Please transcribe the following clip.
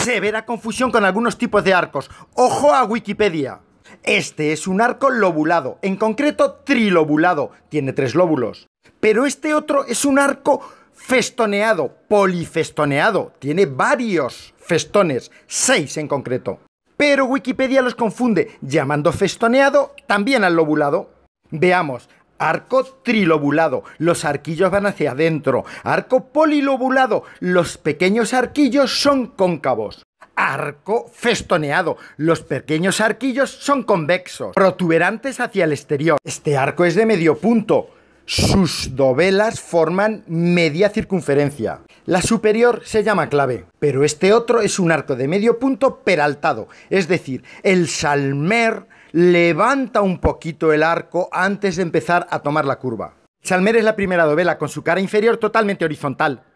severa confusión con algunos tipos de arcos. ¡Ojo a Wikipedia! Este es un arco lobulado, en concreto trilobulado, tiene tres lóbulos. Pero este otro es un arco festoneado, polifestoneado, tiene varios festones, seis en concreto. Pero Wikipedia los confunde, llamando festoneado también al lobulado. Veamos, Arco trilobulado, los arquillos van hacia adentro. Arco polilobulado, los pequeños arquillos son cóncavos arco festoneado. Los pequeños arquillos son convexos, protuberantes hacia el exterior. Este arco es de medio punto. Sus dovelas forman media circunferencia. La superior se llama clave, pero este otro es un arco de medio punto peraltado, es decir, el salmer levanta un poquito el arco antes de empezar a tomar la curva. Chalmer es la primera dovela con su cara inferior totalmente horizontal,